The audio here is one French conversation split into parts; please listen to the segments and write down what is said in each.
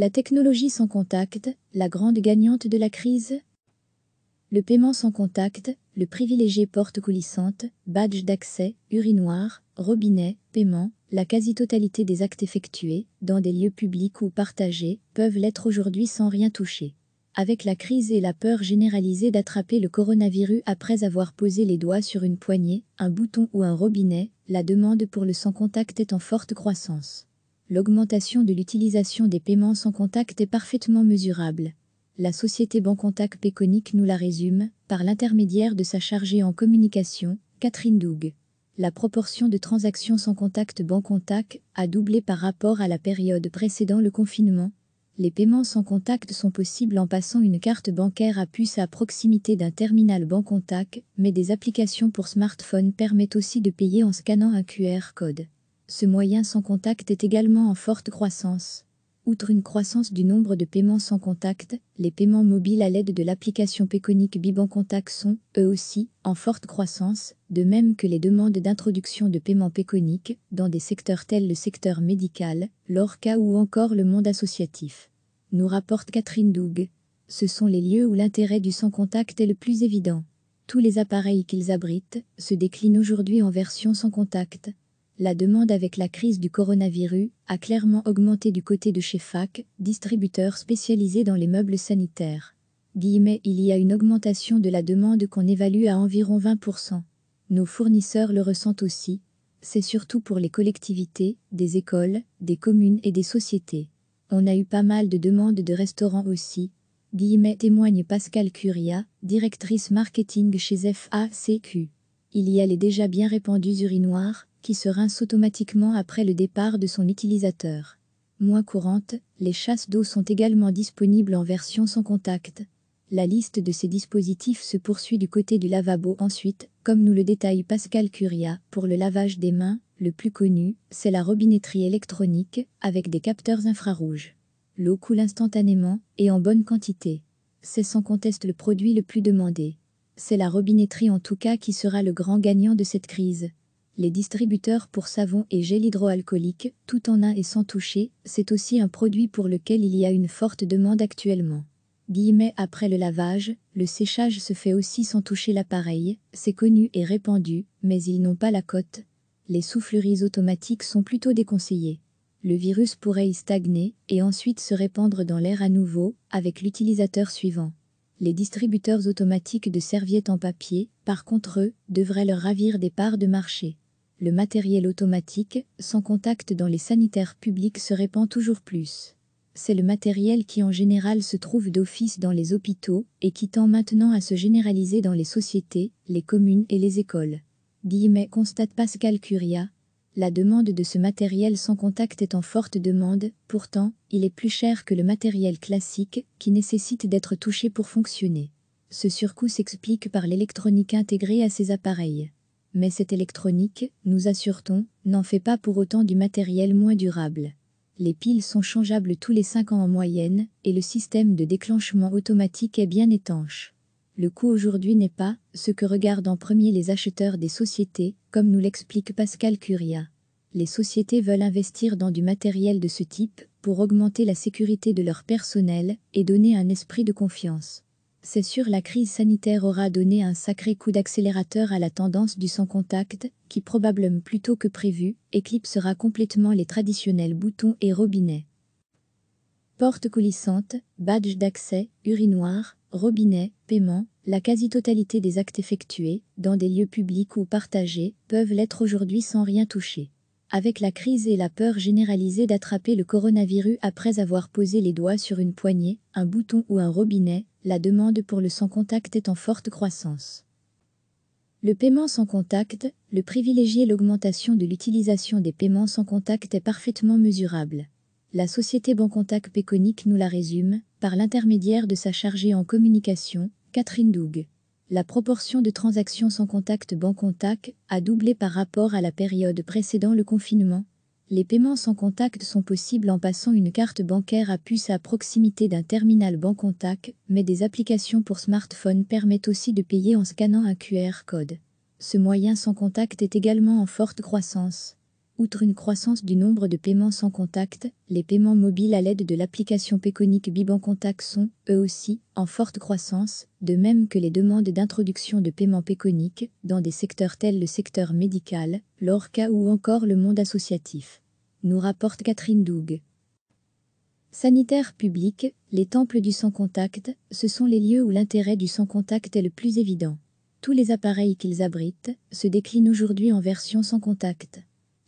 La technologie sans contact, la grande gagnante de la crise Le paiement sans contact, le privilégié porte coulissante, badge d'accès, urinoir, robinet, paiement, la quasi-totalité des actes effectués, dans des lieux publics ou partagés, peuvent l'être aujourd'hui sans rien toucher. Avec la crise et la peur généralisée d'attraper le coronavirus après avoir posé les doigts sur une poignée, un bouton ou un robinet, la demande pour le sans-contact est en forte croissance. L'augmentation de l'utilisation des paiements sans contact est parfaitement mesurable. La société Bancontact Péconique nous la résume, par l'intermédiaire de sa chargée en communication, Catherine Doug. La proportion de transactions sans contact Bancontact a doublé par rapport à la période précédant le confinement. Les paiements sans contact sont possibles en passant une carte bancaire à puce à proximité d'un terminal Bancontact, mais des applications pour smartphone permettent aussi de payer en scannant un QR code. Ce moyen sans contact est également en forte croissance. Outre une croissance du nombre de paiements sans contact, les paiements mobiles à l'aide de l'application péconique Biban Contact sont, eux aussi, en forte croissance, de même que les demandes d'introduction de paiements péconiques dans des secteurs tels le secteur médical, l'ORCA ou encore le monde associatif. Nous rapporte Catherine Doug. Ce sont les lieux où l'intérêt du sans contact est le plus évident. Tous les appareils qu'ils abritent se déclinent aujourd'hui en version sans contact, la demande avec la crise du coronavirus a clairement augmenté du côté de chez FAC, distributeur spécialisé dans les meubles sanitaires. Guillemets, il y a une augmentation de la demande qu'on évalue à environ 20%. Nos fournisseurs le ressentent aussi. C'est surtout pour les collectivités, des écoles, des communes et des sociétés. On a eu pas mal de demandes de restaurants aussi. Guillemet témoigne Pascal Curia, directrice marketing chez FACQ. Il y a les déjà bien répandus urinoirs, qui se rince automatiquement après le départ de son utilisateur. Moins courante, les chasses d'eau sont également disponibles en version sans contact. La liste de ces dispositifs se poursuit du côté du lavabo ensuite, comme nous le détaille Pascal Curia, pour le lavage des mains, le plus connu, c'est la robinetterie électronique, avec des capteurs infrarouges. L'eau coule instantanément et en bonne quantité. C'est sans conteste le produit le plus demandé. C'est la robinetterie en tout cas qui sera le grand gagnant de cette crise les distributeurs pour savon et gel hydroalcoolique, tout en un et sans toucher, c'est aussi un produit pour lequel il y a une forte demande actuellement. Guillemets après le lavage, le séchage se fait aussi sans toucher l'appareil, c'est connu et répandu, mais ils n'ont pas la cote. Les souffleries automatiques sont plutôt déconseillées le virus pourrait y stagner et ensuite se répandre dans l'air à nouveau avec l'utilisateur suivant. Les distributeurs automatiques de serviettes en papier, par contre eux, devraient leur ravir des parts de marché le matériel automatique, sans contact dans les sanitaires publics se répand toujours plus. C'est le matériel qui en général se trouve d'office dans les hôpitaux et qui tend maintenant à se généraliser dans les sociétés, les communes et les écoles. Guillemets constate Pascal Curia, la demande de ce matériel sans contact est en forte demande, pourtant, il est plus cher que le matériel classique, qui nécessite d'être touché pour fonctionner. Ce surcoût s'explique par l'électronique intégrée à ces appareils. Mais cette électronique, nous assure-t-on, n'en fait pas pour autant du matériel moins durable. Les piles sont changeables tous les 5 ans en moyenne, et le système de déclenchement automatique est bien étanche. Le coût aujourd'hui n'est pas ce que regardent en premier les acheteurs des sociétés, comme nous l'explique Pascal Curia. Les sociétés veulent investir dans du matériel de ce type pour augmenter la sécurité de leur personnel et donner un esprit de confiance. C'est sûr, la crise sanitaire aura donné un sacré coup d'accélérateur à la tendance du sans-contact, qui probablement plus tôt que prévu, éclipsera complètement les traditionnels boutons et robinets. Porte coulissante, badge d'accès, urinoir, robinet, paiement, la quasi-totalité des actes effectués, dans des lieux publics ou partagés, peuvent l'être aujourd'hui sans rien toucher. Avec la crise et la peur généralisée d'attraper le coronavirus après avoir posé les doigts sur une poignée, un bouton ou un robinet, la demande pour le sans-contact est en forte croissance. Le paiement sans contact, le privilégié l'augmentation de l'utilisation des paiements sans contact est parfaitement mesurable. La société Bancontact Péconique nous la résume, par l'intermédiaire de sa chargée en communication, Catherine Doug. La proportion de transactions sans contact Bancontact a doublé par rapport à la période précédant le confinement, les paiements sans contact sont possibles en passant une carte bancaire à puce à proximité d'un terminal Bancontact, mais des applications pour smartphone permettent aussi de payer en scannant un QR code. Ce moyen sans contact est également en forte croissance. Outre une croissance du nombre de paiements sans contact, les paiements mobiles à l'aide de l'application Péconique Biban Contact sont, eux aussi, en forte croissance, de même que les demandes d'introduction de paiements péconiques dans des secteurs tels le secteur médical, l'ORCA ou encore le monde associatif. Nous rapporte Catherine Doug. Sanitaire public, les temples du sans-contact, ce sont les lieux où l'intérêt du sans-contact est le plus évident. Tous les appareils qu'ils abritent se déclinent aujourd'hui en version sans contact.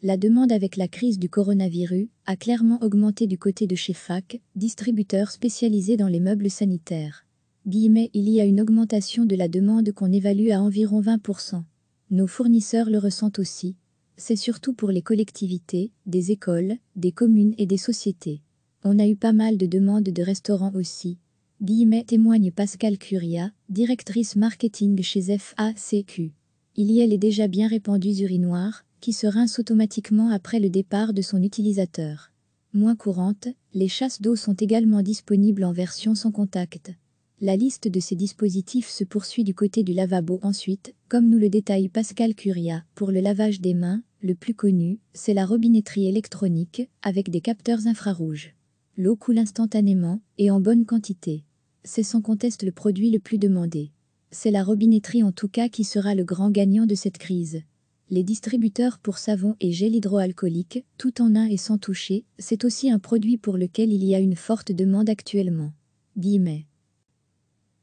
La demande avec la crise du coronavirus a clairement augmenté du côté de chez FAC, distributeur spécialisé dans les meubles sanitaires. Guillemets, il y a une augmentation de la demande qu'on évalue à environ 20%. Nos fournisseurs le ressentent aussi. C'est surtout pour les collectivités, des écoles, des communes et des sociétés. On a eu pas mal de demandes de restaurants aussi. Guillemets témoigne Pascal Curia, directrice marketing chez FACQ. Il y a les déjà bien répandus urinoirs, qui se rince automatiquement après le départ de son utilisateur. Moins courante, les chasses d'eau sont également disponibles en version sans contact. La liste de ces dispositifs se poursuit du côté du lavabo ensuite, comme nous le détaille Pascal Curia. Pour le lavage des mains, le plus connu, c'est la robinetterie électronique, avec des capteurs infrarouges. L'eau coule instantanément et en bonne quantité. C'est sans conteste le produit le plus demandé. C'est la robinetterie en tout cas qui sera le grand gagnant de cette crise les distributeurs pour savon et gel hydroalcoolique, tout en un et sans toucher, c'est aussi un produit pour lequel il y a une forte demande actuellement. Guillemets.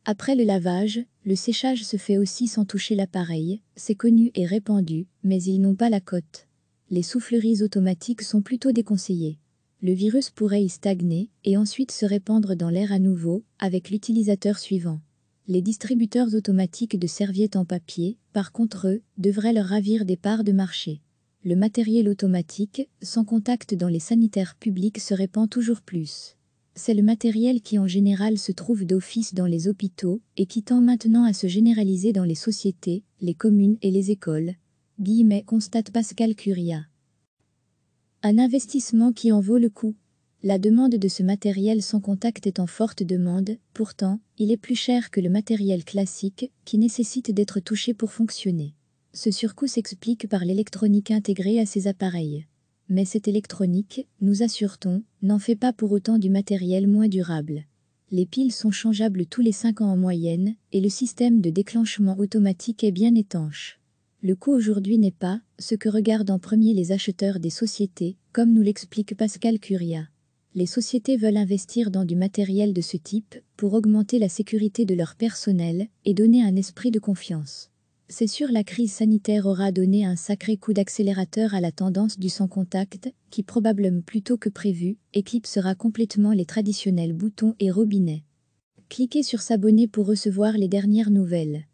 Après le lavage, le séchage se fait aussi sans toucher l'appareil, c'est connu et répandu, mais ils n'ont pas la cote. Les souffleries automatiques sont plutôt déconseillées. Le virus pourrait y stagner et ensuite se répandre dans l'air à nouveau avec l'utilisateur suivant. Les distributeurs automatiques de serviettes en papier, par contre eux, devraient leur ravir des parts de marché. Le matériel automatique, sans contact dans les sanitaires publics se répand toujours plus. C'est le matériel qui en général se trouve d'office dans les hôpitaux et qui tend maintenant à se généraliser dans les sociétés, les communes et les écoles. Guillemets constate Pascal Curia. Un investissement qui en vaut le coup. La demande de ce matériel sans contact est en forte demande, pourtant, il est plus cher que le matériel classique, qui nécessite d'être touché pour fonctionner. Ce surcoût s'explique par l'électronique intégrée à ces appareils. Mais cette électronique, nous assure-t-on, n'en fait pas pour autant du matériel moins durable. Les piles sont changeables tous les 5 ans en moyenne, et le système de déclenchement automatique est bien étanche. Le coût aujourd'hui n'est pas ce que regardent en premier les acheteurs des sociétés, comme nous l'explique Pascal Curia les sociétés veulent investir dans du matériel de ce type pour augmenter la sécurité de leur personnel et donner un esprit de confiance. C'est sûr la crise sanitaire aura donné un sacré coup d'accélérateur à la tendance du sans-contact, qui probablement plus tôt que prévu, éclipsera complètement les traditionnels boutons et robinets. Cliquez sur s'abonner pour recevoir les dernières nouvelles.